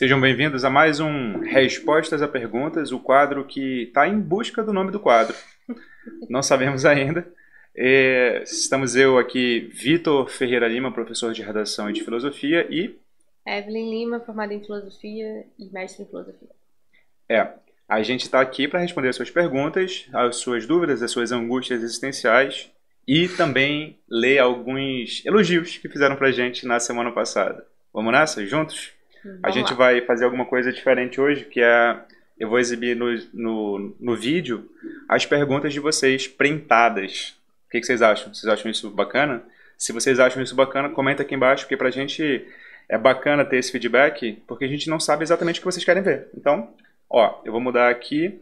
Sejam bem-vindos a mais um Respostas a Perguntas, o quadro que está em busca do nome do quadro. Não sabemos ainda. É, estamos eu aqui, Vitor Ferreira Lima, professor de redação e de filosofia, e. Evelyn Lima, formada em filosofia e mestre em filosofia. É, a gente está aqui para responder as suas perguntas, as suas dúvidas, as suas angústias existenciais e também ler alguns elogios que fizeram para a gente na semana passada. Vamos nessa? Juntos? Hum, vamos a gente lá. vai fazer alguma coisa diferente hoje, que é eu vou exibir no, no, no vídeo as perguntas de vocês printadas. O que, que, vocês acham? Vocês acham isso bacana? Se vocês acham isso bacana, comenta aqui embaixo, porque pra gente é bacana ter esse feedback, porque a gente não sabe exatamente o que vocês querem ver. Então, ó, eu vou mudar aqui,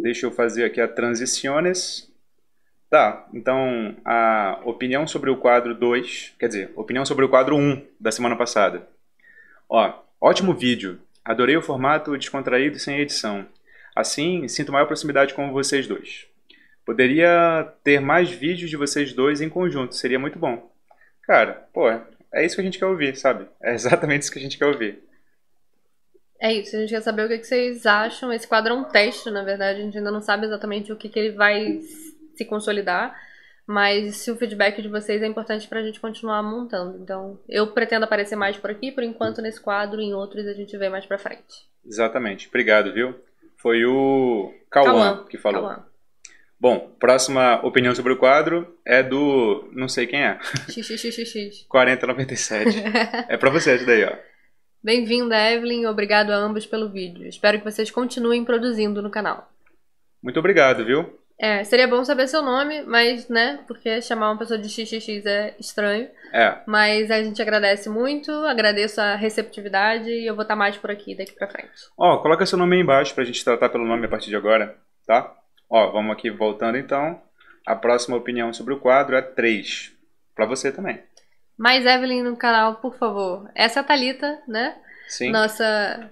deixa eu fazer aqui a transições. Tá, então a opinião sobre o quadro 2, quer dizer, opinião sobre o quadro 1 um da semana passada. Ó, ótimo vídeo. Adorei o formato descontraído e sem edição. Assim, sinto maior proximidade com vocês dois. Poderia ter mais vídeos de vocês dois em conjunto, seria muito bom. Cara, pô, é isso que a gente quer ouvir, sabe? É exatamente isso que a gente quer ouvir. É isso, a gente quer saber o que, vocês acham. Esse quadro é um teste, na verdade, a gente ainda não sabe exatamente o que, que ele vai se consolidar. Mas se o feedback de vocês é importante pra gente continuar montando. Então, eu pretendo aparecer mais por aqui, por enquanto nesse quadro, em outros a gente vê mais pra frente. Exatamente. Obrigado, viu? Foi o Cauã que falou. Cauã. Bom, próxima opinião sobre o quadro é do. não sei quem é. XXXX. 4097. é pra você isso daí, ó. Bem-vinda, Evelyn. Obrigado a ambos pelo vídeo. Espero que vocês continuem produzindo no canal. Muito obrigado, viu? É, seria bom saber seu nome, mas, né, porque chamar uma pessoa de XXX é estranho. É. Mas a gente agradece muito, agradeço a receptividade e eu vou estar mais por aqui daqui pra frente. Ó, coloca seu nome aí embaixo pra gente tratar pelo nome a partir de agora, tá? Ó, vamos aqui voltando então. A próxima opinião sobre o quadro é 3. Pra você também. Mais Evelyn no canal, por favor. Essa é a Thalita, né? Sim. Nossa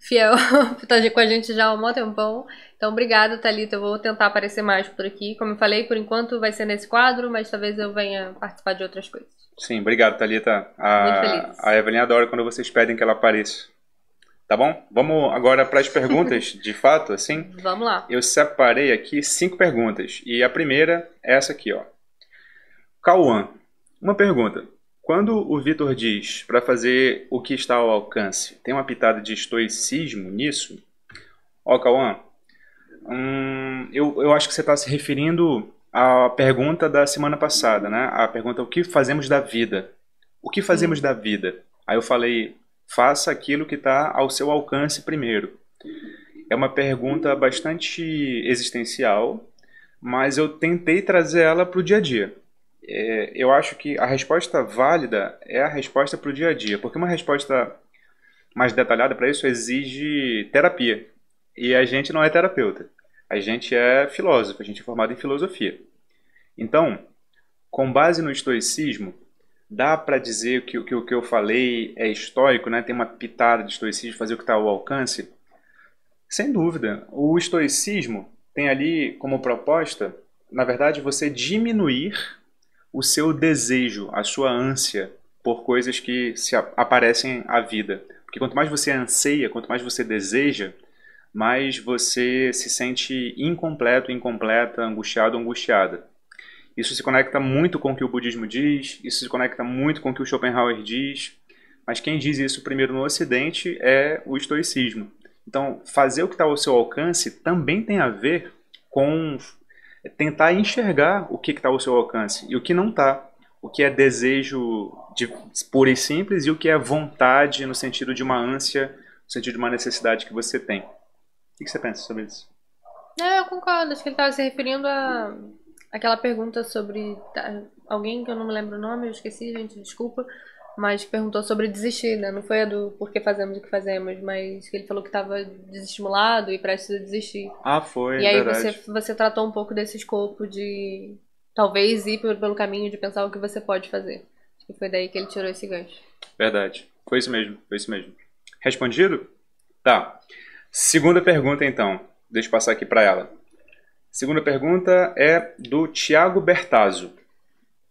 fiel, tá com a gente já há um tempão. Então, obrigada, Thalita. Eu vou tentar aparecer mais por aqui. Como eu falei, por enquanto vai ser nesse quadro, mas talvez eu venha participar de outras coisas. Sim, obrigado, Thalita. A, a Evelyn adora quando vocês pedem que ela apareça. Tá bom? Vamos agora para as perguntas, de fato, assim? Vamos lá. Eu separei aqui cinco perguntas. E a primeira é essa aqui, ó. Cauã, uma pergunta. Quando o Vitor diz para fazer o que está ao alcance, tem uma pitada de estoicismo nisso? Ó, oh, Cauã, hum, eu, eu acho que você está se referindo à pergunta da semana passada, né? A pergunta o que fazemos da vida? O que fazemos da vida? Aí eu falei, faça aquilo que está ao seu alcance primeiro. É uma pergunta bastante existencial, mas eu tentei trazer ela para o dia a dia é, eu acho que a resposta válida é a resposta para o dia a dia, porque uma resposta mais detalhada para isso exige terapia. E a gente não é terapeuta, a gente é filósofo, a gente é formado em filosofia. Então, com base no estoicismo, dá para dizer que, que o que eu falei é estoico, né? tem uma pitada de estoicismo, fazer o que está ao alcance? Sem dúvida. O estoicismo tem ali como proposta, na verdade, você diminuir o seu desejo, a sua ânsia por coisas que se aparecem à vida. Porque quanto mais você anseia, quanto mais você deseja, mais você se sente incompleto, incompleta, angustiado, angustiada. Isso se conecta muito com o que o budismo diz, isso se conecta muito com o que o Schopenhauer diz, mas quem diz isso primeiro no Ocidente é o estoicismo. Então, fazer o que está ao seu alcance também tem a ver com é tentar enxergar o que está ao seu alcance e o que não está. O que é desejo de, puro e simples e o que é vontade no sentido de uma ânsia, no sentido de uma necessidade que você tem. O que você pensa sobre isso? É, eu concordo. Acho que ele estava se referindo a aquela pergunta sobre tá, alguém que eu não me lembro o nome, eu esqueci, gente, desculpa mas perguntou sobre desistir, né? Não foi a do porque fazemos o que fazemos, mas ele falou que estava desestimulado e precisa desistir. Ah, foi. E aí você, você tratou um pouco desse escopo de talvez ir pelo caminho de pensar o que você pode fazer. Acho que foi daí que ele tirou esse gancho. Verdade. Foi isso mesmo, foi isso mesmo. Respondido? Tá. Segunda pergunta, então. Deixa eu passar aqui para ela. Segunda pergunta é do Tiago Bertazzo.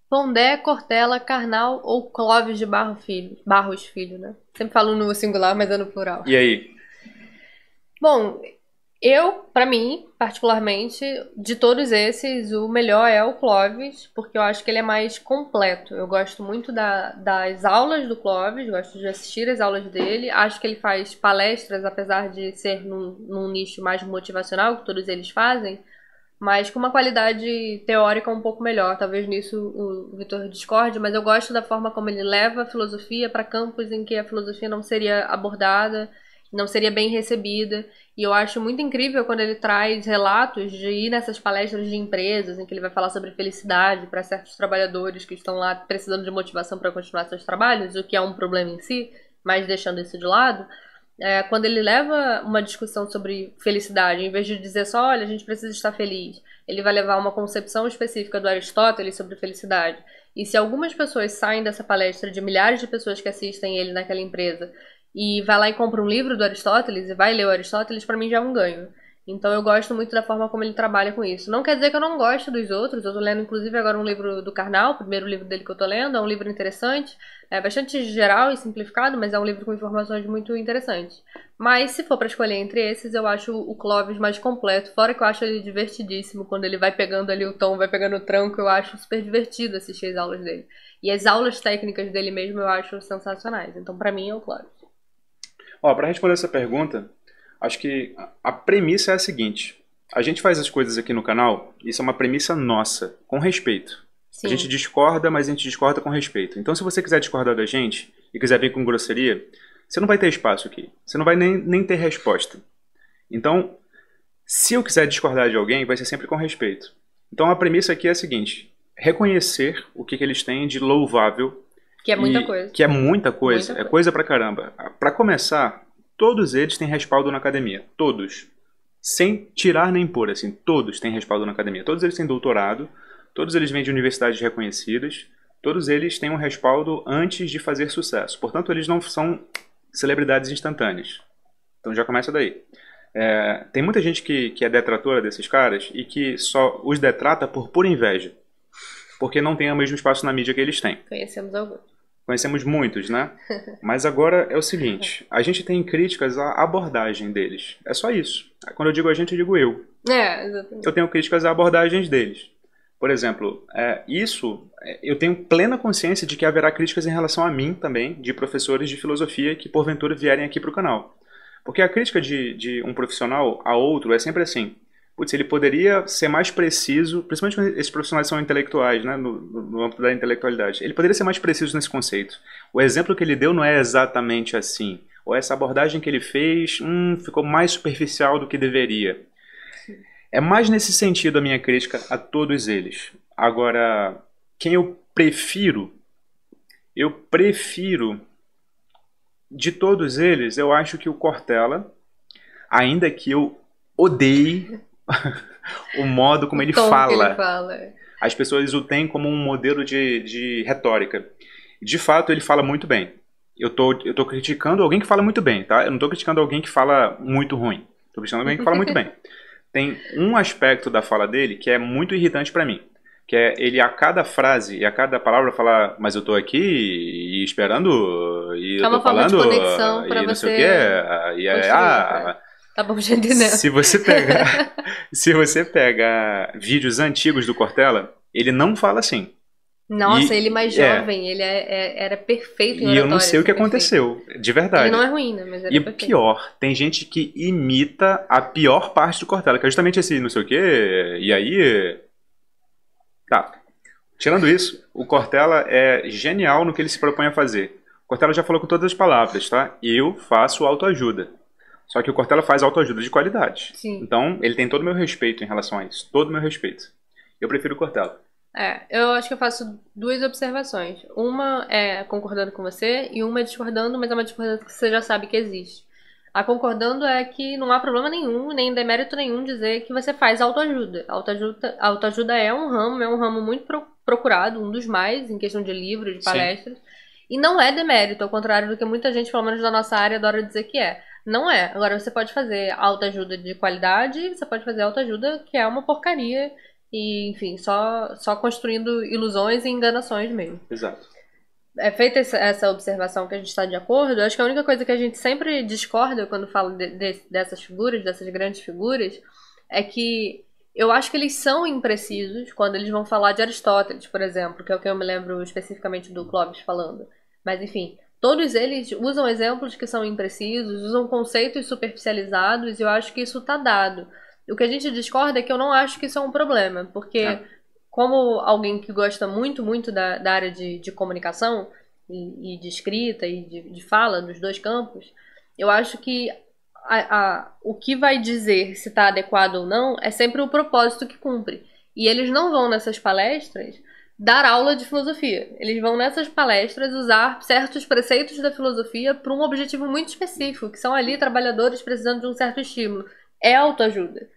Pondé, Cortella, Carnal ou Clóvis de Barro Filho, Barros Filho, né? Sempre falo no singular, mas é no plural. E aí? Bom, eu, para mim, particularmente, de todos esses, o melhor é o Clóvis, porque eu acho que ele é mais completo. Eu gosto muito da, das aulas do Clóvis, gosto de assistir as aulas dele. Acho que ele faz palestras, apesar de ser num, num nicho mais motivacional, que todos eles fazem mas com uma qualidade teórica um pouco melhor. Talvez nisso o Vitor discorde, mas eu gosto da forma como ele leva a filosofia para campos em que a filosofia não seria abordada, não seria bem recebida. E eu acho muito incrível quando ele traz relatos de ir nessas palestras de empresas em que ele vai falar sobre felicidade para certos trabalhadores que estão lá precisando de motivação para continuar seus trabalhos, o que é um problema em si, mas deixando isso de lado é, quando ele leva uma discussão sobre felicidade, em vez de dizer só, olha, a gente precisa estar feliz, ele vai levar uma concepção específica do Aristóteles sobre felicidade. E se algumas pessoas saem dessa palestra, de milhares de pessoas que assistem ele naquela empresa, e vai lá e compra um livro do Aristóteles e vai ler o Aristóteles, para mim já é um ganho. Então eu gosto muito da forma como ele trabalha com isso. Não quer dizer que eu não gosto dos outros. Eu tô lendo, inclusive, agora um livro do Karnal, o primeiro livro dele que eu tô lendo. É um livro interessante, é bastante geral e simplificado, mas é um livro com informações muito interessantes. Mas se for para escolher entre esses, eu acho o Clovis mais completo. Fora que eu acho ele divertidíssimo. Quando ele vai pegando ali o tom, vai pegando o tranco, eu acho super divertido assistir as aulas dele. E as aulas técnicas dele mesmo eu acho sensacionais. Então, para mim, é o Clovis. Ó, pra responder essa pergunta, Acho que a premissa é a seguinte: a gente faz as coisas aqui no canal, isso é uma premissa nossa, com respeito. Sim. A gente discorda, mas a gente discorda com respeito. Então, se você quiser discordar da gente e quiser vir com grosseria, você não vai ter espaço aqui. Você não vai nem, nem ter resposta. Então, se eu quiser discordar de alguém, vai ser sempre com respeito. Então, a premissa aqui é a seguinte: reconhecer o que, que eles têm de louvável. Que é muita e, coisa. Que é muita coisa. Muita é coisa, coisa pra caramba. Pra começar, Todos eles têm respaldo na academia. Todos. Sem tirar nem pôr, assim, todos têm respaldo na academia. Todos eles têm doutorado, todos eles vêm de universidades reconhecidas, todos eles têm um respaldo antes de fazer sucesso. Portanto, eles não são celebridades instantâneas. Então já começa daí. É, tem muita gente que, que é detratora desses caras e que só os detrata por pura inveja. Porque não tem o mesmo espaço na mídia que eles têm. Conhecemos alguns. Conhecemos muitos, né? Mas agora é o seguinte: a gente tem críticas à abordagem deles. É só isso. Quando eu digo a gente, eu digo eu. É, exatamente. Eu tenho críticas à abordagens deles. Por exemplo, é, isso é, eu tenho plena consciência de que haverá críticas em relação a mim também, de professores de filosofia que porventura vierem aqui para o canal. Porque a crítica de, de um profissional a outro é sempre assim: putz, ele poderia ser mais preciso, principalmente quando esses profissionais são intelectuais, né, no, no âmbito da intelectualidade. Ele poderia ser mais preciso nesse conceito. O exemplo que ele deu não é exatamente assim. Ou essa abordagem que ele fez hum, ficou mais superficial do que deveria. É mais nesse sentido a minha crítica a todos eles. Agora, quem eu prefiro? Eu prefiro. De todos eles, eu acho que o Cortella, ainda que eu odeie o modo como o ele, fala. ele, fala. É. As pessoas o têm como um modelo de, de retórica. De fato, ele fala muito bem. Eu tô, eu tô criticando alguém que fala muito bem, tá? Eu não tô criticando alguém que fala muito ruim. Tô criticando alguém que fala muito bem. Tem um aspecto da fala dele que é muito irritante para mim. Que é ele a cada frase e a cada palavra falar, mas eu tô aqui e esperando, e é eu tô falando, e não você sei o e é, ah, né? Tá bom, já entendeu. Se você pegar, se você pegar vídeos antigos do Cortella, ele não fala assim. Nossa, e, ele é mais é. jovem, é, ele é, é, era perfeito em E eu não sei o que perfeito. aconteceu, de verdade. Ele não é ruim, né? Mas era e perfeito. pior, tem gente que imita a pior parte do Cortella, que é justamente esse não sei o quê, e aí... Tá. Tirando isso, o Cortella é genial no que ele se propõe a fazer. O Cortella já falou com todas as palavras, tá? Eu faço autoajuda. Só que o Cortella faz autoajuda de qualidade. Sim. Então, ele tem todo o meu respeito em relação a isso. Todo o meu respeito. Eu prefiro o Cortella. É, eu acho que eu faço duas observações. Uma é concordando com você e uma é discordando, mas é uma discordância que você já sabe que existe. A concordando é que não há problema nenhum, nem demérito nenhum dizer que você faz autoajuda. Autoajuda, autoajuda é um ramo, é um ramo muito procurado, um dos mais em questão de livros, de palestras. Sim. E não é demérito, ao contrário do que muita gente, pelo menos da nossa área, adora dizer que é. Não é. Agora você pode fazer alta ajuda de qualidade, você pode fazer alta ajuda que é uma porcaria e, enfim, só só construindo ilusões e enganações mesmo. Exato. É feita essa observação que a gente está de acordo, acho que a única coisa que a gente sempre discorda quando fala de, de, dessas figuras, dessas grandes figuras, é que eu acho que eles são imprecisos quando eles vão falar de Aristóteles, por exemplo, que é o que eu me lembro especificamente do Clóvis falando. Mas enfim, Todos eles usam exemplos que são imprecisos, usam conceitos superficializados, e eu acho que isso está dado. O que a gente discorda é que eu não acho que isso é um problema, porque, é. como alguém que gosta muito, muito da, da área de, de comunicação, e, e, de escrita e de, de fala, dos dois campos, eu acho que a, a, o que vai dizer se está adequado ou não é sempre o propósito que cumpre. E eles não vão nessas palestras dar aula de filosofia. Eles vão nessas palestras usar certos preceitos da filosofia para um objetivo muito específico, que são ali trabalhadores precisando de um certo estímulo. É autoajuda.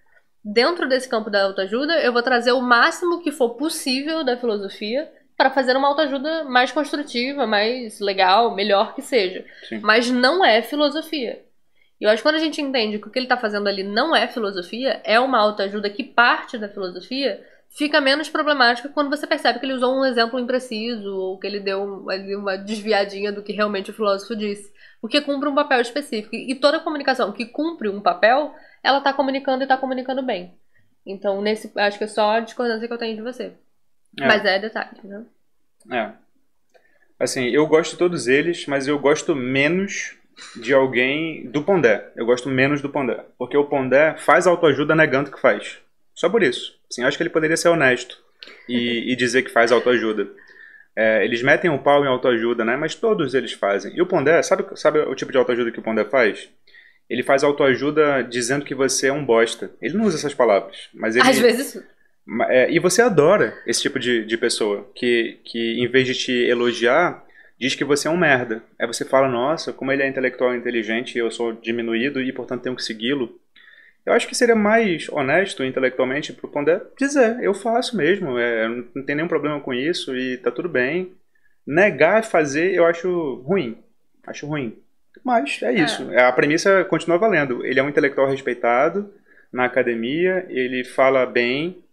Dentro desse campo da autoajuda, eu vou trazer o máximo que for possível da filosofia para fazer uma autoajuda mais construtiva, mais legal, melhor que seja. Sim. Mas não é filosofia. E eu acho que quando a gente entende que o que ele está fazendo ali não é filosofia, é uma autoajuda que parte da filosofia, fica menos problemática quando você percebe que ele usou um exemplo impreciso ou que ele deu uma desviadinha do que realmente o filósofo disse, porque cumpre um papel específico. E toda comunicação que cumpre um papel, ela está comunicando e está comunicando bem. Então, nesse, acho que é só a discordância que eu tenho de você. É. Mas é detalhe, né? É. Assim, eu gosto de todos eles, mas eu gosto menos de alguém do Pondé. Eu gosto menos do Pondé. Porque o Pondé faz autoajuda negando que faz. Só por isso. Assim, acho que ele poderia ser honesto e, e dizer que faz autoajuda. É, eles metem o um pau em autoajuda, né? Mas todos eles fazem. E o Pondé, sabe, sabe o tipo de autoajuda que o Pondé faz? Ele faz autoajuda dizendo que você é um bosta. Ele não usa essas palavras, mas ele... Às vezes... É, e você adora esse tipo de, de pessoa, que, que em vez de te elogiar, diz que você é um merda. Aí você fala, nossa, como ele é intelectual e inteligente, eu sou diminuído e, portanto, tenho que segui-lo. Eu acho que seria mais honesto intelectualmente para o Pondé dizer, eu faço mesmo, é, não tem nenhum problema com isso e tá tudo bem. Negar fazer eu acho ruim, acho ruim. Mas é, é. isso, é. a premissa continua valendo. Ele é um intelectual respeitado na academia, ele fala bem,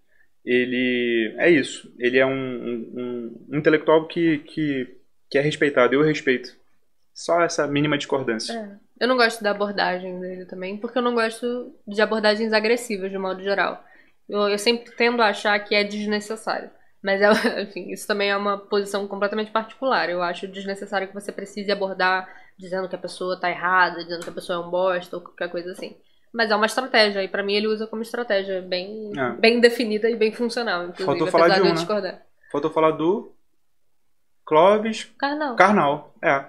ele é isso, ele é um, um, um intelectual que, que, que é respeitado, eu respeito. Só essa mínima discordância. É. Eu não gosto da abordagem dele também, porque eu não gosto de abordagens agressivas, de modo geral. Eu, eu sempre tendo a achar que é desnecessário. Mas, é, enfim, isso também é uma posição completamente particular. Eu acho desnecessário que você precise abordar dizendo que a pessoa tá errada, dizendo que a pessoa é um bosta ou qualquer coisa assim. Mas é uma estratégia, e para mim ele usa como estratégia bem, é. bem definida e bem funcional. Faltou falar de um, né? Faltou falar do Clóvis Carnal. Carnal, é.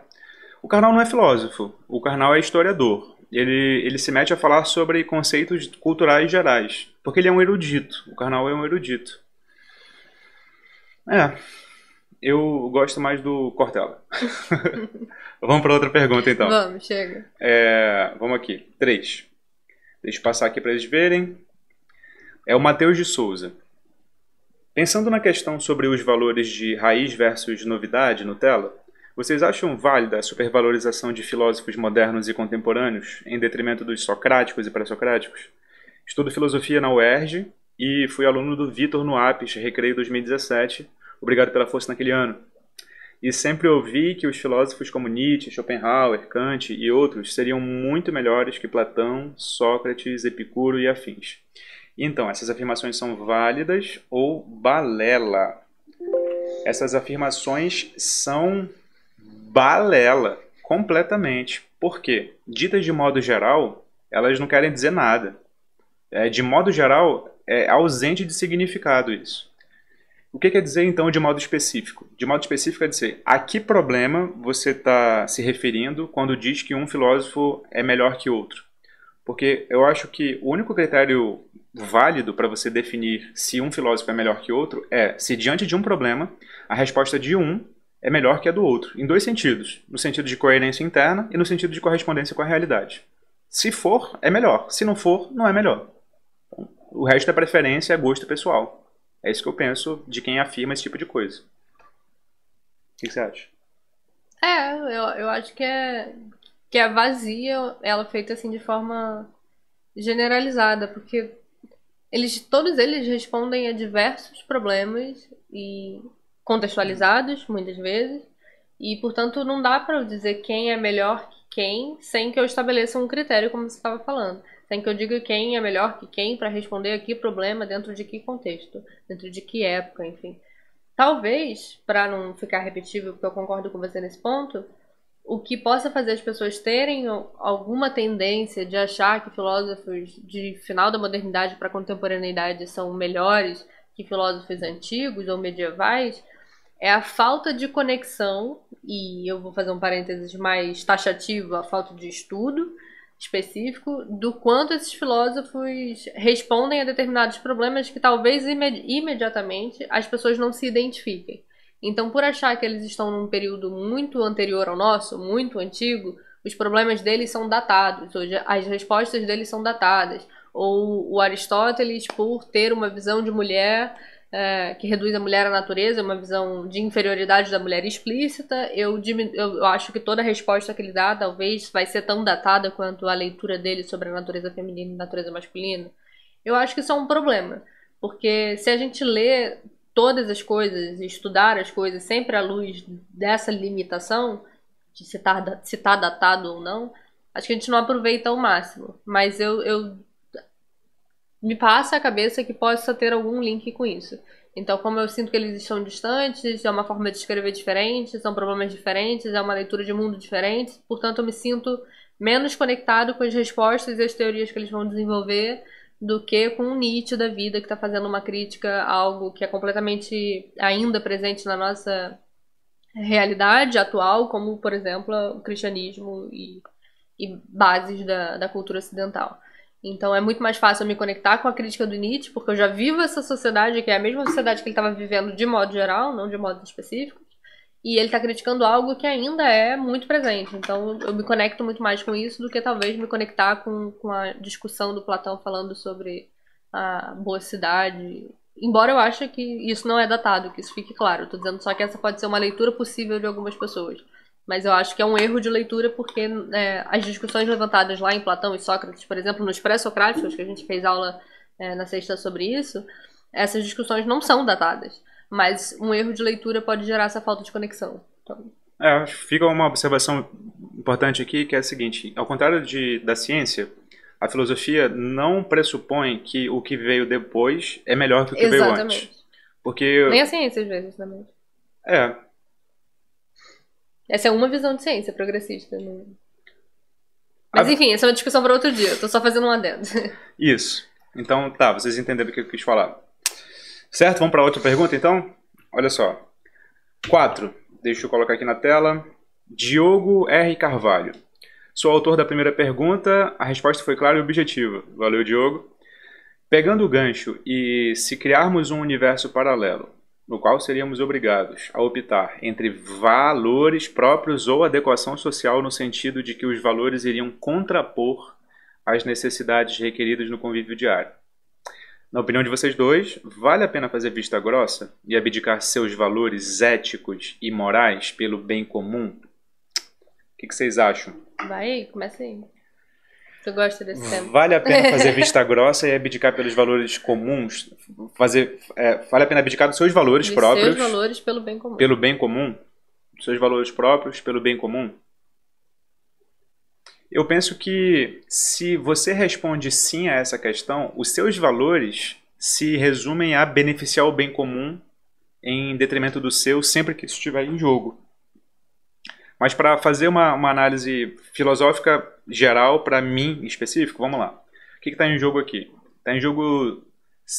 O Karnal não é filósofo, o Karnal é historiador. Ele, ele se mete a falar sobre conceitos culturais gerais, porque ele é um erudito, o Karnal é um erudito. É, eu gosto mais do Cortella. vamos para outra pergunta, então. Vamos, chega. É, vamos aqui, três. Deixa eu passar aqui para eles verem. É o Matheus de Souza. Pensando na questão sobre os valores de raiz versus novidade Nutella, vocês acham válida a supervalorização de filósofos modernos e contemporâneos em detrimento dos socráticos e pré-socráticos? Estudo filosofia na UERJ e fui aluno do Vitor no Apes, Recreio 2017. Obrigado pela força naquele ano. E sempre ouvi que os filósofos como Nietzsche, Schopenhauer, Kant e outros seriam muito melhores que Platão, Sócrates, Epicuro e afins. Então, essas afirmações são válidas ou balela? Essas afirmações são balela completamente. Por quê? Ditas de modo geral, elas não querem dizer nada. É, de modo geral, é ausente de significado isso. O que quer dizer então de modo específico? De modo específico quer dizer a que problema você está se referindo quando diz que um filósofo é melhor que outro. Porque eu acho que o único critério válido para você definir se um filósofo é melhor que outro é se diante de um problema a resposta de um é melhor que a do outro, em dois sentidos: no sentido de coerência interna e no sentido de correspondência com a realidade. Se for, é melhor. Se não for, não é melhor. O resto é preferência, é gosto pessoal. É isso que eu penso de quem afirma esse tipo de coisa. O que você acha? É, eu, eu acho que é, que é vazia ela feita assim de forma generalizada, porque eles todos eles respondem a diversos problemas e contextualizados, muitas vezes, e portanto não dá para eu dizer quem é melhor que quem sem que eu estabeleça um critério, como você estava falando. Sem que eu diga quem é melhor que quem para responder a que problema, dentro de que contexto, dentro de que época, enfim. Talvez, para não ficar repetível, porque eu concordo com você nesse ponto, o que possa fazer as pessoas terem alguma tendência de achar que filósofos de final da modernidade para contemporaneidade são melhores que filósofos antigos ou medievais é a falta de conexão, e eu vou fazer um parênteses mais taxativo, a falta de estudo específico, do quanto esses filósofos respondem a determinados problemas que talvez imed imediatamente as pessoas não se identifiquem. Então, por achar que eles estão num período muito anterior ao nosso, muito antigo, os problemas deles são datados, ou as respostas deles são datadas. Ou o Aristóteles, por ter uma visão de mulher é, que reduz a mulher à natureza, uma visão de inferioridade da mulher explícita. Eu, eu acho que toda a resposta que ele dá talvez vai ser tão datada quanto a leitura dele sobre a natureza feminina e a natureza masculina. Eu acho que isso é um problema, porque se a gente lê todas as coisas, estudar as coisas sempre à luz dessa limitação, de se está datado ou não, acho que a gente não aproveita ao máximo. Mas eu, eu me passa a cabeça que possa ter algum link com isso. Então, como eu sinto que eles estão distantes, é uma forma de escrever diferente, são problemas diferentes, é uma leitura de mundo diferente, portanto, eu me sinto menos conectado com as respostas e as teorias que eles vão desenvolver do que com o Nietzsche da vida, que está fazendo uma crítica a algo que é completamente ainda presente na nossa realidade atual, como, por exemplo, o cristianismo e, e bases da, da cultura ocidental. Então é muito mais fácil eu me conectar com a crítica do Nietzsche, porque eu já vivo essa sociedade, que é a mesma sociedade que ele estava vivendo de modo geral, não de modo específico. E ele está criticando algo que ainda é muito presente. Então eu me conecto muito mais com isso do que talvez me conectar com, com a discussão do Platão falando sobre a boa cidade. Embora eu ache que isso não é datado, que isso fique claro. Estou dizendo só que essa pode ser uma leitura possível de algumas pessoas. Mas eu acho que é um erro de leitura porque é, as discussões levantadas lá em Platão e Sócrates, por exemplo, nos pré-socráticos, que a gente fez aula é, na sexta sobre isso, essas discussões não são datadas. Mas um erro de leitura pode gerar essa falta de conexão. Então... É, fica uma observação importante aqui que é a seguinte: ao contrário de, da ciência, a filosofia não pressupõe que o que veio depois é melhor que o que Exatamente. veio antes. Porque... Nem a ciência, às vezes, também. É, essa é uma visão de ciência progressista. Né? Mas ah. enfim, essa é uma discussão para outro dia. Eu tô só fazendo um adendo. Isso. Então, tá, vocês entenderam o que eu quis falar. Certo? Vamos para outra pergunta, então? Olha só. Quatro. Deixa eu colocar aqui na tela. Diogo R. Carvalho. Sou autor da primeira pergunta, a resposta foi clara e objetiva. Valeu, Diogo. Pegando o gancho e se criarmos um universo paralelo, no qual seríamos obrigados a optar entre valores próprios ou adequação social no sentido de que os valores iriam contrapor as necessidades requeridas no convívio diário. Na opinião de vocês dois, vale a pena fazer vista grossa e abdicar seus valores éticos e morais pelo bem comum? O que, que vocês acham? Vai, começa aí. Eu gosto desse vale hum. tema. Vale a pena fazer vista grossa e abdicar pelos valores comuns? Fazer, é, vale a pena abdicar dos seus valores De próprios? Seus valores pelo bem comum. Pelo bem comum? seus valores próprios pelo bem comum? Eu penso que se você responde sim a essa questão, os seus valores se resumem a beneficiar o bem comum em detrimento do seu sempre que isso estiver em jogo. Mas para fazer uma, uma análise filosófica geral, para mim em específico, vamos lá. O que está em jogo aqui? Está em jogo.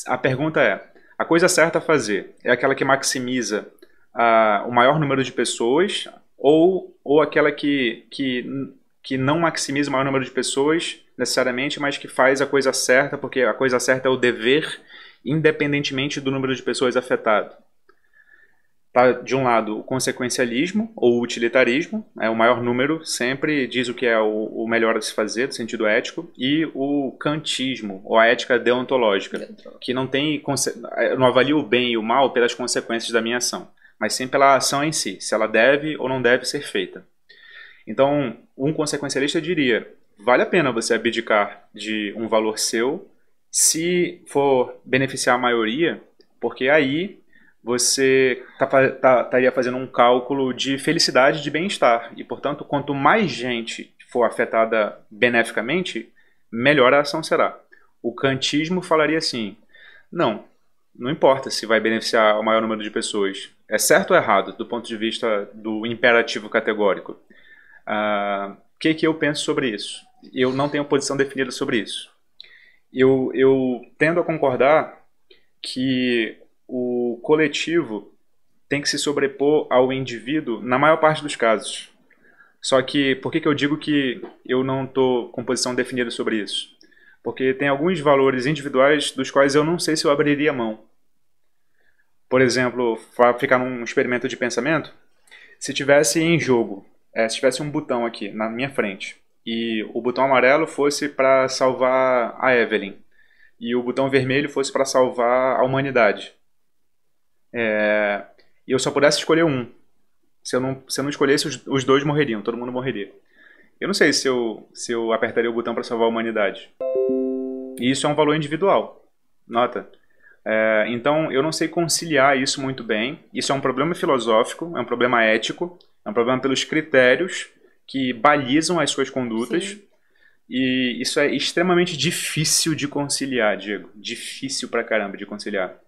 A pergunta é: a coisa certa a fazer é aquela que maximiza uh, o maior número de pessoas ou, ou aquela que, que, que não maximiza o maior número de pessoas necessariamente, mas que faz a coisa certa, porque a coisa certa é o dever, independentemente do número de pessoas afetado? Tá, de um lado, o consequencialismo ou utilitarismo, é o maior número, sempre diz o que é o, o, melhor a se fazer, do sentido ético, e o cantismo ou a ética deontológica, que não tem eh, não avalia o bem e o mal pelas consequências da minha ação, mas sim pela ação em si, se ela deve ou não deve ser feita. Então, um consequencialista diria: vale a pena você abdicar de um valor seu se for beneficiar a maioria, porque aí você tá tá, estaria tá, fazendo um cálculo de felicidade de bem-estar. E, portanto, quanto mais gente for afetada beneficamente, melhor a ação será. O kantismo falaria assim: não, não importa se vai beneficiar o maior número de pessoas. É certo ou errado, do ponto de vista do imperativo categórico? O ah, que, que eu penso sobre isso? Eu não tenho posição definida sobre isso. Eu, eu tendo a concordar que coletivo tem que se sobrepor ao indivíduo na maior parte dos casos. Só que, por que, que eu digo que eu não estou com posição definida sobre isso? Porque tem alguns valores individuais dos quais eu não sei se eu abriria mão. Por exemplo, ficar num experimento de pensamento, se tivesse em jogo, é, se tivesse um botão aqui na minha frente, e o botão amarelo fosse para salvar a Evelyn, e o botão vermelho fosse para salvar a humanidade. É, e eu só pudesse escolher um. Se eu não, se eu não escolhesse, os, os dois morreriam, todo mundo morreria. Eu não sei se eu, se eu apertaria o botão para salvar a humanidade. E isso é um valor individual. Nota. É, então, eu não sei conciliar isso muito bem. Isso é um problema filosófico, é um problema ético, é um problema pelos critérios que balizam as suas condutas. Sim. E isso é extremamente difícil de conciliar, Diego. Difícil pra caramba de conciliar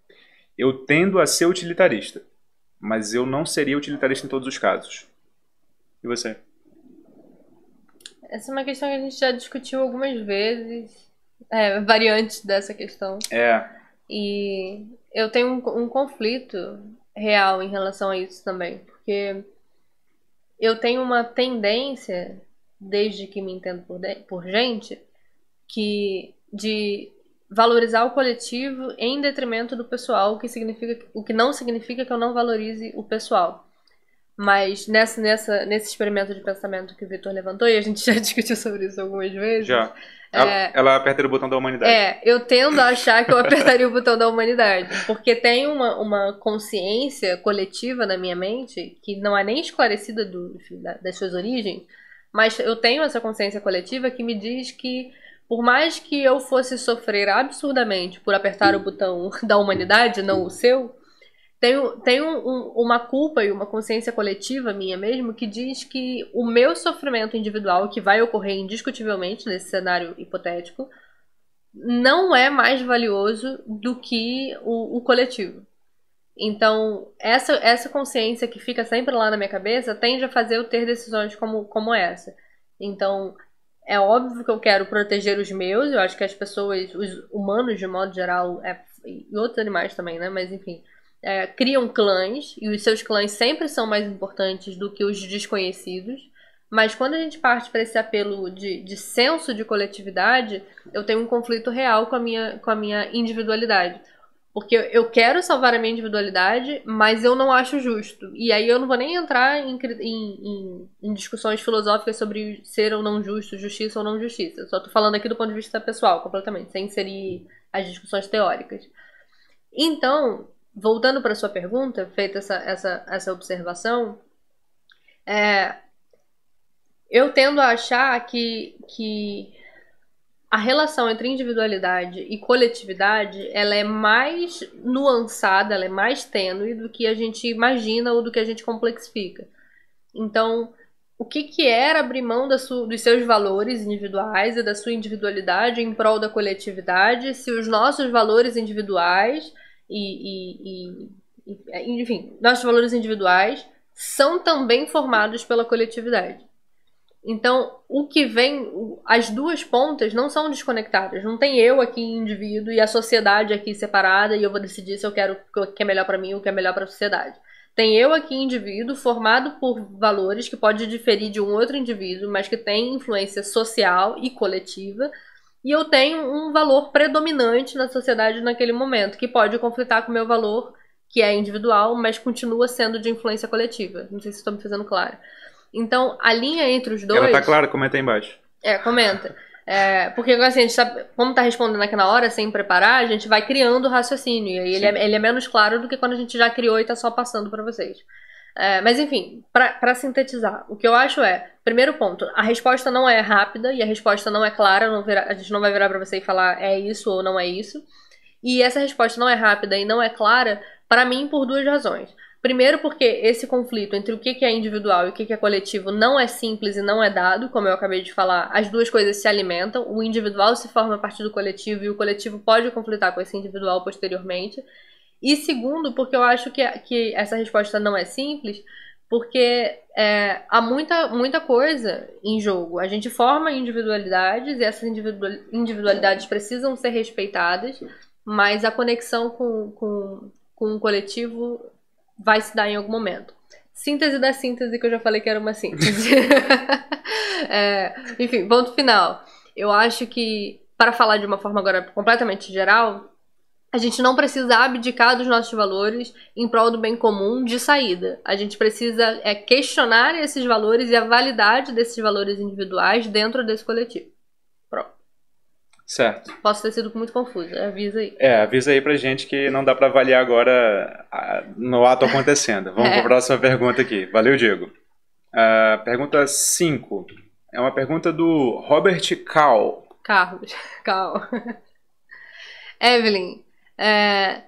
eu tendo a ser utilitarista, mas eu não seria utilitarista em todos os casos. E você? Essa é uma questão que a gente já discutiu algumas vezes, é, variantes dessa questão. É. E eu tenho um, um conflito real em relação a isso também, porque eu tenho uma tendência, desde que me entendo por, de, por gente, que de valorizar o coletivo em detrimento do pessoal, o que significa o que não significa que eu não valorize o pessoal. Mas nessa, nessa, nesse experimento de pensamento que o Vitor levantou, e a gente já discutiu sobre isso algumas vezes. Já. Ela, é, ela apertaria o botão da humanidade. É, eu tendo a achar que eu apertaria o botão da humanidade. Porque tem uma, uma consciência coletiva na minha mente, que não é nem esclarecida do, enfim, da, das suas origens, mas eu tenho essa consciência coletiva que me diz que por mais que eu fosse sofrer absurdamente por apertar o botão da humanidade, não o seu, tenho, tenho um, uma culpa e uma consciência coletiva minha mesmo que diz que o meu sofrimento individual, que vai ocorrer indiscutivelmente nesse cenário hipotético, não é mais valioso do que o, o coletivo. Então, essa, essa consciência que fica sempre lá na minha cabeça tende a fazer eu ter decisões como, como essa. Então, é óbvio que eu quero proteger os meus, eu acho que as pessoas, os humanos de modo geral, é, e outros animais também, né? Mas enfim, é, criam clãs e os seus clãs sempre são mais importantes do que os desconhecidos. Mas quando a gente parte para esse apelo de, de senso de coletividade, eu tenho um conflito real com a minha, com a minha individualidade. Porque eu quero salvar a minha individualidade, mas eu não acho justo. E aí eu não vou nem entrar em, em, em, discussões filosóficas sobre ser ou não justo, justiça ou não justiça. Eu só tô falando aqui do ponto de vista pessoal, completamente, sem inserir as discussões teóricas. Então, voltando para sua pergunta, feita essa, essa, essa observação, é, eu tendo a achar que, que a relação entre individualidade e coletividade ela é mais nuançada, ela é mais tênue do que a gente imagina ou do que a gente complexifica. Então, o que, que era abrir mão sua, dos seus valores individuais e da sua individualidade em prol da coletividade se os nossos valores individuais e, e, e enfim, nossos valores individuais são também formados pela coletividade. Então, o que vem, as duas pontas não são desconectadas. Não tem eu aqui indivíduo e a sociedade aqui separada e eu vou decidir se eu quero o que é melhor para mim ou o que é melhor para a sociedade. Tem eu aqui indivíduo formado por valores que pode diferir de um outro indivíduo, mas que tem influência social e coletiva. E eu tenho um valor predominante na sociedade naquele momento, que pode conflitar com o meu valor, que é individual, mas continua sendo de influência coletiva. Não sei se estou tá me fazendo claro. Então, a linha entre os dois. Ela tá clara, comenta aí embaixo. É, comenta. É, porque assim, a gente sabe, como tá respondendo aqui na hora, sem preparar, a gente vai criando o raciocínio. E aí ele é, ele é, menos claro do que quando a gente já criou e tá só passando para vocês. É, mas enfim, para sintetizar, o que eu acho é, primeiro ponto, a resposta não é rápida e a resposta não é clara, vira, a gente não vai virar para você e falar é isso ou não é isso. E essa resposta não é rápida e não é clara, para mim, por duas razões. Primeiro, porque esse conflito entre o que é individual e o que é coletivo não é simples e não é dado, como eu acabei de falar, as duas coisas se alimentam, o individual se forma a partir do coletivo e o coletivo pode conflitar com esse individual posteriormente. E segundo, porque eu acho que, que essa resposta não é simples, porque é, há muita, muita coisa em jogo. A gente forma individualidades e essas individualidades precisam ser respeitadas, mas a conexão com, com, com o coletivo vai se dar em algum momento. Síntese da síntese, que eu já falei que era uma síntese. é, enfim, ponto final. Eu acho que, para falar de uma forma agora completamente geral, a gente não precisa abdicar dos nossos valores em prol do bem comum de saída. A gente precisa é, questionar esses valores e a validade desses valores individuais dentro desse coletivo. Certo. Posso ter sido muito confusa, avisa aí. É, avisa aí pra gente que não dá para avaliar agora a, no ato acontecendo. Vamos é. para próxima pergunta aqui. Valeu, Diego. Uh, pergunta 5. É uma pergunta do Robert Cal. Carlos. Cal. Evelyn, é,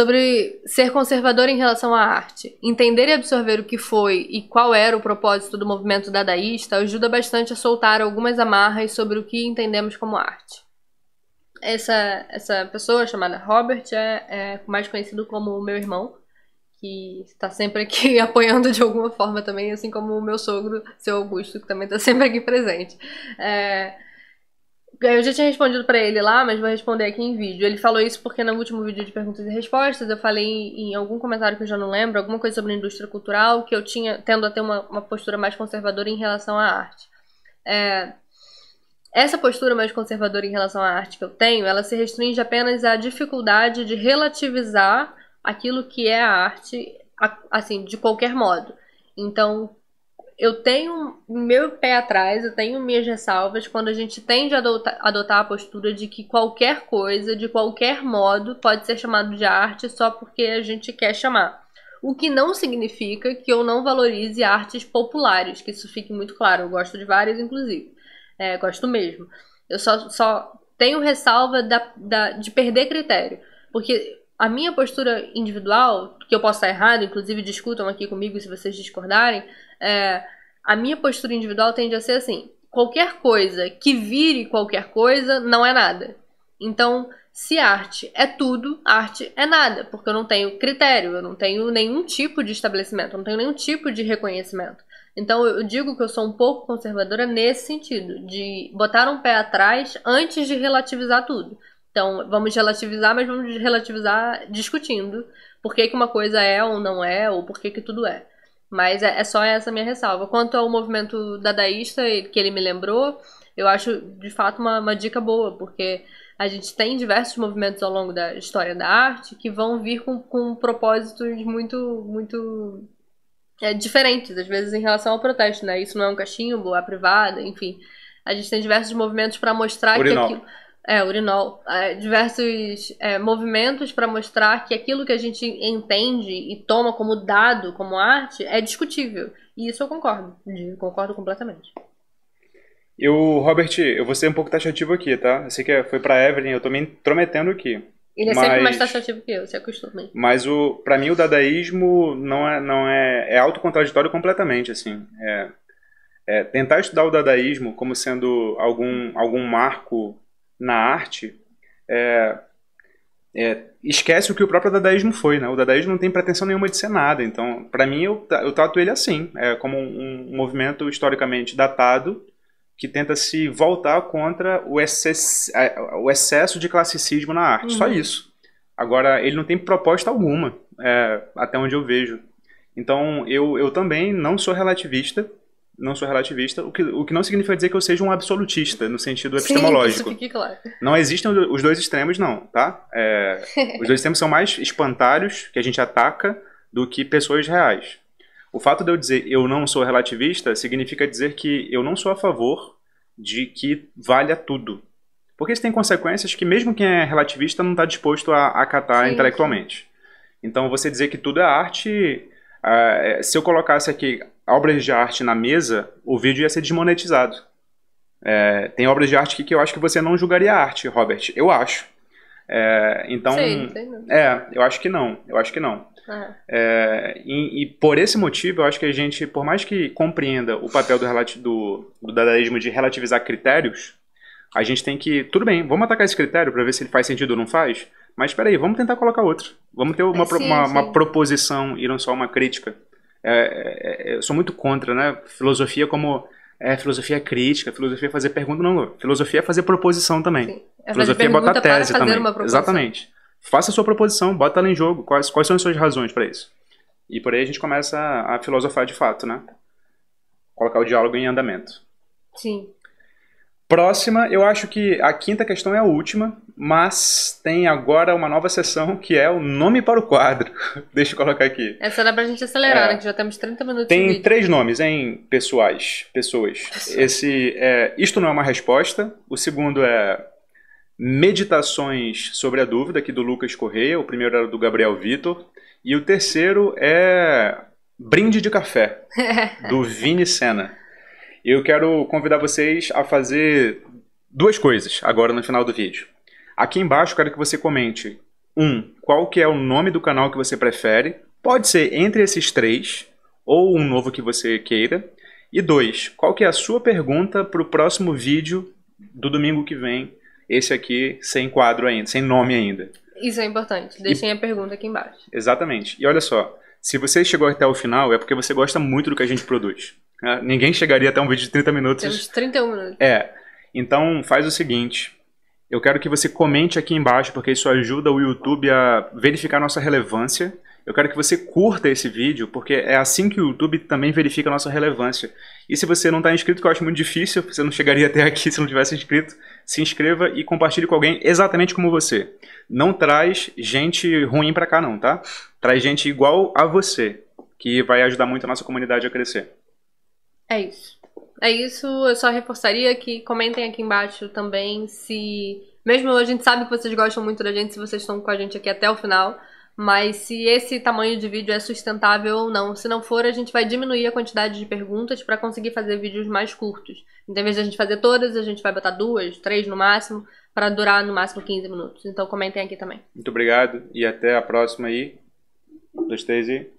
sobre ser conservador em relação à arte. Entender e absorver o que foi e qual era o propósito do movimento dadaísta ajuda bastante a soltar algumas amarras sobre o que entendemos como arte. Essa, essa pessoa chamada Robert é, é mais conhecido como meu irmão, que está sempre aqui apoiando de alguma forma também, assim como o meu sogro, seu Augusto, que também está sempre aqui presente. É, eu já tinha respondido para ele lá, mas vou responder aqui em vídeo. Ele falou isso porque no último vídeo de perguntas e respostas eu falei em algum comentário que eu já não lembro, alguma coisa sobre indústria cultural, que eu tinha tendo a ter uma, uma postura mais conservadora em relação à arte. É, essa postura mais conservadora em relação à arte que eu tenho, ela se restringe apenas à dificuldade de relativizar aquilo que é a arte, assim, de qualquer modo. Então, eu tenho meu pé atrás, eu tenho minhas ressalvas quando a gente tende a adotar, adotar, a postura de que qualquer coisa, de qualquer modo, pode ser chamado de arte só porque a gente quer chamar. O que não significa que eu não valorize artes populares, que isso fique muito claro. Eu gosto de várias, inclusive. É, gosto mesmo. Eu só, só tenho ressalva da, da, de perder critério. Porque a minha postura individual, que eu posso estar errado, inclusive discutam aqui comigo se vocês discordarem, é, a minha postura individual tende a ser assim: qualquer coisa que vire qualquer coisa não é nada. Então, se arte é tudo, arte é nada, porque eu não tenho critério, eu não tenho nenhum tipo de estabelecimento, eu não tenho nenhum tipo de reconhecimento. Então eu digo que eu sou um pouco conservadora nesse sentido, de botar um pé atrás antes de relativizar tudo. Então vamos relativizar, mas vamos relativizar discutindo por que, que uma coisa é ou não é, ou por que, que tudo é. Mas é, é só essa minha ressalva. Quanto ao movimento dadaísta que ele me lembrou, eu acho de fato uma, uma dica boa, porque a gente tem diversos movimentos ao longo da história da arte que vão vir com, com propósitos muito, muito é, diferentes, às vezes em relação ao protesto, né? Isso não é um cachimbo, é privada, enfim. A gente tem diversos movimentos para mostrar Urinal. que aquilo... É, urinol. É, diversos é, movimentos para mostrar que aquilo que a gente entende e toma como dado, como arte, é discutível. E isso eu concordo. Concordo completamente. Eu, Robert, eu vou ser um pouco taxativo aqui, tá? Eu sei que é, foi pra Evelyn, eu tô me intrometendo aqui. Ele é mas... sempre mais taxativo que eu, se acostumem. Mas o, pra mim o dadaísmo não é, não é, é autocontraditório completamente, assim. É, é, tentar estudar o dadaísmo como sendo algum, algum marco na arte é, é, esquece o que o próprio dadaísmo foi, né? O dadaísmo não tem pretensão nenhuma de ser nada. Então, para mim, eu, eu trato ele assim, é, como um, movimento historicamente datado que tenta se voltar contra o, o excesso de classicismo na arte. Uhum. Só isso. Agora, ele não tem proposta alguma, é, até onde eu vejo. Então, eu, eu também não sou relativista não sou relativista, o que, o que não significa dizer que eu seja um absolutista no sentido epistemológico. Sim, isso fique claro. Não existem os dois extremos, não, tá? É, os dois extremos são mais espantalhos que a gente ataca do que pessoas reais. O fato de eu dizer eu não sou relativista significa dizer que eu não sou a favor de que valha tudo. Porque isso tem consequências que mesmo quem é relativista não está disposto a acatar Sim. intelectualmente. Então você dizer que tudo é arte, uh, se eu colocasse aqui obras de arte na mesa, o vídeo ia ser desmonetizado. É, tem obras de arte que, que eu acho que você não julgaria arte, Robert. Eu acho. É, então, Sim, é, eu acho que não. Eu acho que não. Ah. É, e, e, por esse motivo, eu acho que a gente, por mais que compreenda o papel do, do, do dadaísmo de relativizar critérios, a gente tem que, tudo bem, vamos atacar esse critério para ver se ele faz sentido ou não faz, mas espera aí, vamos tentar colocar outro. Vamos ter uma, é, sim, uma, é, sim. uma, proposição e não só uma crítica. É, é, é, eu sou muito contra, né? Filosofia como é, filosofia crítica, filosofia é fazer pergunta, não. Filosofia é fazer proposição também. Sim. É filosofia é botar tese também. Exatamente. Faça a sua proposição, bota ela em jogo. Quais, quais são as suas razões para isso? E por aí a gente começa a, a filosofar de fato, né? Colocar o diálogo em andamento. Sim. Próxima, eu acho que a quinta questão é a última, mas tem agora uma nova sessão que é o nome para o quadro. Deixa eu colocar aqui. Essa para pra gente acelerar, é. né? Que já temos 30 minutos. Tem três nomes, hein? Pessoais. Pessoas. Esse é Isto Não é uma Resposta. O segundo é Meditações sobre a Dúvida, aqui do Lucas Correia. O primeiro era do Gabriel Vitor. E o terceiro é Brinde de Café, do Vini Senna. Eu quero convidar vocês a fazer duas coisas agora no final do vídeo. Aqui embaixo quero que você comente um, qual que é o nome do canal que você prefere. Pode ser entre esses três ou um novo que você queira. E dois, qual que é a sua pergunta para o próximo vídeo do domingo que vem? Esse aqui sem quadro ainda, sem nome ainda. Isso é importante. Deixem e... a pergunta aqui embaixo. Exatamente. E olha só, se você chegou até o final é porque você gosta muito do que a gente produz. Né? Ninguém chegaria até um vídeo de 30 minutos. Temos 31 minutos. É. Então faz o seguinte, eu quero que você comente aqui embaixo, porque isso ajuda o YouTube a verificar nossa relevância. Eu quero que você curta esse vídeo, porque é assim que o YouTube também verifica a nossa relevância. E se você não está inscrito, que eu acho muito difícil, você não chegaria até aqui se não tivesse inscrito, se inscreva e compartilhe com alguém exatamente como você. Não traz gente ruim para cá não, tá? Traz gente igual a você, que vai ajudar muito a nossa comunidade a crescer. É isso é isso. Eu só reforçaria que comentem aqui embaixo também se. Mesmo a gente sabe que vocês gostam muito da gente, se vocês estão com a gente aqui até o final. Mas se esse tamanho de vídeo é sustentável ou não. Se não for, a gente vai diminuir a quantidade de perguntas para conseguir fazer vídeos mais curtos. Então, em vez de a gente fazer todas, a gente vai botar duas, três no máximo, para durar no máximo 15 minutos. Então, comentem aqui também. Muito obrigado e até a próxima aí. Um, dois, três e.